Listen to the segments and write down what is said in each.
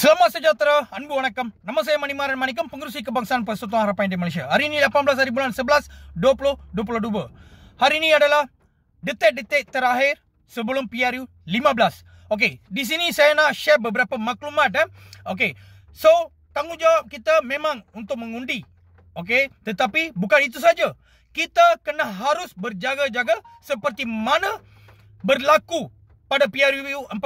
Selamat sejahtera, anbu wanakam. Nama saya Mani Maran Manikam, pengurusi kebangsaan Persatuan Harapan di Malaysia. Hari ini 18 hari bulan 11, 2022. Hari ini adalah detik-detik terakhir sebelum PRU 15. Okey, di sini saya nak share beberapa maklumat. Eh. Okey, so tanggungjawab kita memang untuk mengundi. Okey, tetapi bukan itu saja. Kita kena harus berjaga-jaga seperti mana berlaku pada PRU 14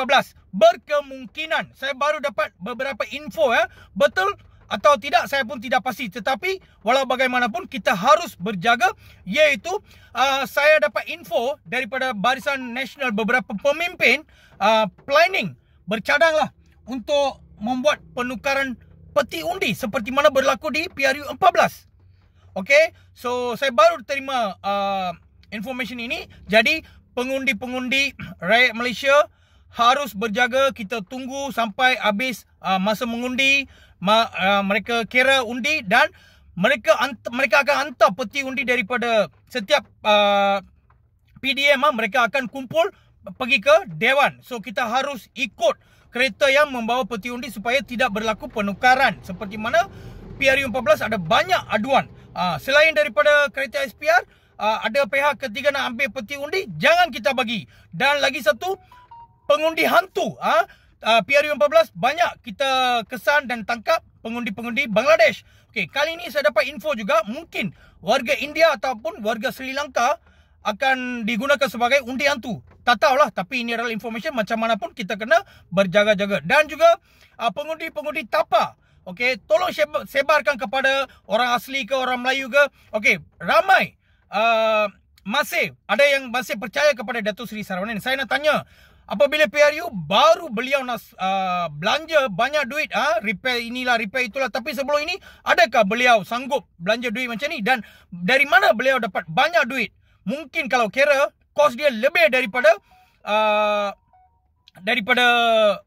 berkemungkinan saya baru dapat beberapa info ya betul atau tidak saya pun tidak pasti tetapi walau bagaimanapun kita harus berjaga iaitu uh, saya dapat info daripada barisan nasional beberapa pemimpin uh, planning bercadanglah untuk membuat penukaran peti undi seperti mana berlaku di PRU 14 Okay, so saya baru terima uh, information ini jadi pengundi-pengundi rakyat Malaysia harus berjaga kita tunggu sampai habis uh, masa mengundi ma, uh, mereka kira undi dan mereka mereka akan hantar peti undi daripada setiap uh, PDM uh, ah, mereka akan kumpul pergi ke dewan so kita harus ikut kereta yang membawa peti undi supaya tidak berlaku penukaran seperti mana PRU 14 ada banyak aduan uh, selain daripada kereta SPR uh, ada pihak ketiga nak ambil peti undi, jangan kita bagi. Dan lagi satu, pengundi hantu. Uh, uh, PRU14 banyak kita kesan dan tangkap pengundi-pengundi Bangladesh. Okey, kali ini saya dapat info juga mungkin warga India ataupun warga Sri Lanka akan digunakan sebagai undi hantu. Tak tahulah tapi ini adalah information macam mana pun kita kena berjaga-jaga. Dan juga uh, pengundi-pengundi Tapa. Okey, tolong sebarkan kepada orang asli ke orang Melayu ke. Okey, ramai Uh, masih ada yang masih percaya kepada Datuk Seri Saravanan. Saya nak tanya, apabila PRU baru beliau nak uh, belanja banyak duit, ah ha? repair inilah, repair itulah. Tapi sebelum ini, adakah beliau sanggup belanja duit macam ni? Dan dari mana beliau dapat banyak duit? Mungkin kalau kira, kos dia lebih daripada uh, daripada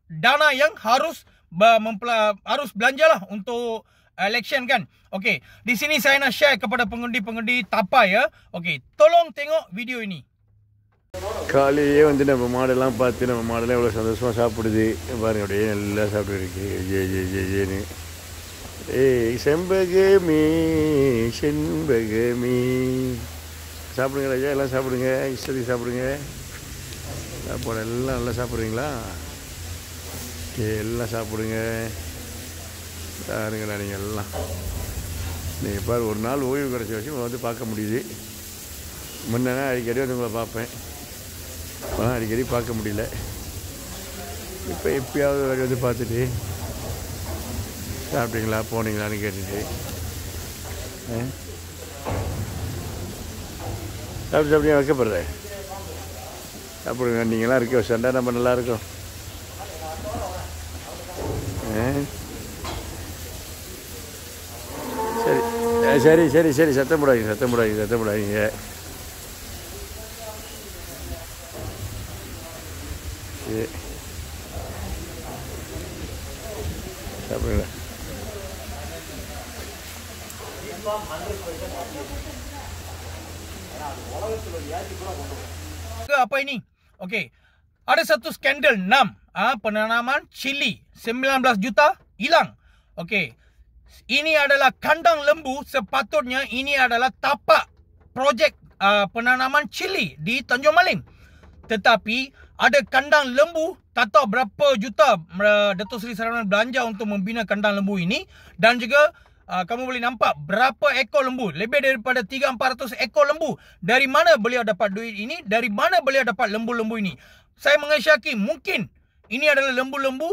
dana yang harus uh, mempel- harus belanjalah untuk election kan. Okey, di sini saya nak share kepada pengundi-pengundi tapa ya. Okey, tolong tengok video ini. Kali ini வந்து நம்ம மாடலாம் பார்த்து நம்ம மாடல எவ்வளவு சந்தோஷமா சாப்பிடுது பாருங்க அப்படியே எல்லாம் சாப்பிட்டு இருக்கு ஜே ஜே ஜே ஜே நீ ஏ செம்பகே மீ செம்பகே மீ சாப்பிடுங்க ராஜா எல்லாம் சாப்பிடுங்க இஷ்டி சாப்பிடுங்க அப்போ எல்லாம் நல்லா சாப்பிடுறீங்களா எல்லாம் சாப்பிடுங்க பாருங்கண்ணா நீங்கள் எல்லாம் நீங்கள் பாரு ஒரு நாள் ஓய்வு கிடச்ச வச்சு வந்து பார்க்க முடியுது முன்னே அடிக்கடி வந்து உங்களை பார்ப்பேன் இப்போலாம் அடிக்கடி பார்க்க முடியல இப்போ எப்பயாவது வரை வந்து பார்த்துட்டு சாப்பிட்டீங்களா போனீங்களான்னு கேட்டுட்டு சாப்பிட்டு சாப்பிடுங்க வைக்கப்படுற சாப்பிடுங்க நீங்களாம் இருக்க சண்டை நம்ம நல்லாயிருக்கோம் ஆ sorry, sorry, sorry. Satu pun lagi, satu pun lagi, satu pun lagi. Ya. Siapa ya. lah. Apa ini? Okey. Ada satu skandal 6. Ha, ah, penanaman cili belas juta hilang. Okey. Ini adalah kandang lembu sepatutnya ini adalah tapak projek uh, penanaman cili di Tanjung Malim. Tetapi ada kandang lembu, tak tahu berapa juta uh, Dato' Seri Saravanan belanja untuk membina kandang lembu ini. Dan juga uh, kamu boleh nampak berapa ekor lembu, lebih daripada 3-400 ekor lembu. Dari mana beliau dapat duit ini, dari mana beliau dapat lembu-lembu ini. Saya mengesyaki mungkin ini adalah lembu-lembu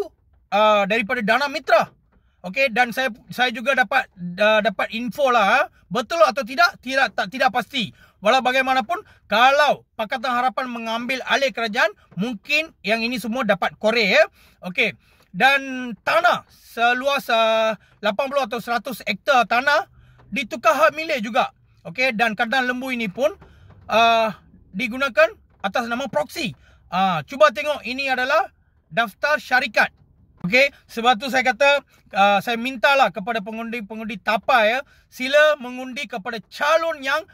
uh, daripada Dana Mitra Okey dan saya saya juga dapat uh, dapat info lah ha. betul atau tidak tidak tak tidak pasti. Walau bagaimanapun kalau Pakatan Harapan mengambil alih kerajaan mungkin yang ini semua dapat korek ya. Okey dan tanah seluas ah, uh, 80 atau 100 hektar tanah ditukar hak milik juga. Okey dan kandang lembu ini pun uh, digunakan atas nama proksi. Uh, cuba tengok ini adalah daftar syarikat Okey, sebab tu saya kata uh, saya mintalah kepada pengundi-pengundi tapa ya, sila mengundi kepada calon yang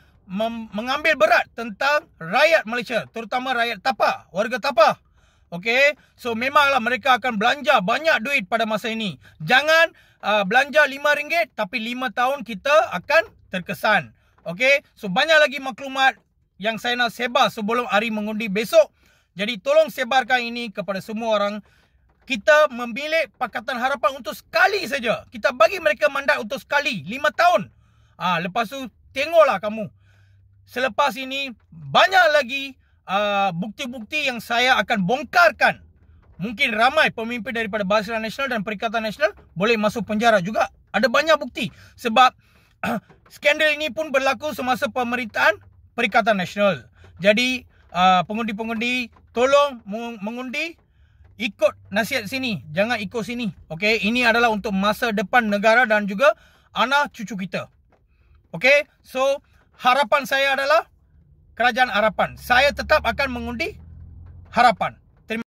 mengambil berat tentang rakyat Malaysia, terutama rakyat tapa, warga tapa. Okey, so memanglah mereka akan belanja banyak duit pada masa ini. Jangan uh, belanja RM5 tapi 5 tahun kita akan terkesan. Okey, so banyak lagi maklumat yang saya nak sebar sebelum hari mengundi besok. Jadi tolong sebarkan ini kepada semua orang kita memilih Pakatan Harapan untuk sekali saja. Kita bagi mereka mandat untuk sekali. Lima tahun. ha, lepas tu tengoklah kamu. Selepas ini banyak lagi uh, bukti-bukti yang saya akan bongkarkan. Mungkin ramai pemimpin daripada Basra Nasional dan Perikatan Nasional boleh masuk penjara juga. Ada banyak bukti. Sebab uh, skandal ini pun berlaku semasa pemerintahan Perikatan Nasional. Jadi uh, pengundi-pengundi tolong mengundi ikut nasihat sini. Jangan ikut sini. Okey, ini adalah untuk masa depan negara dan juga anak cucu kita. Okey, so harapan saya adalah kerajaan harapan. Saya tetap akan mengundi harapan.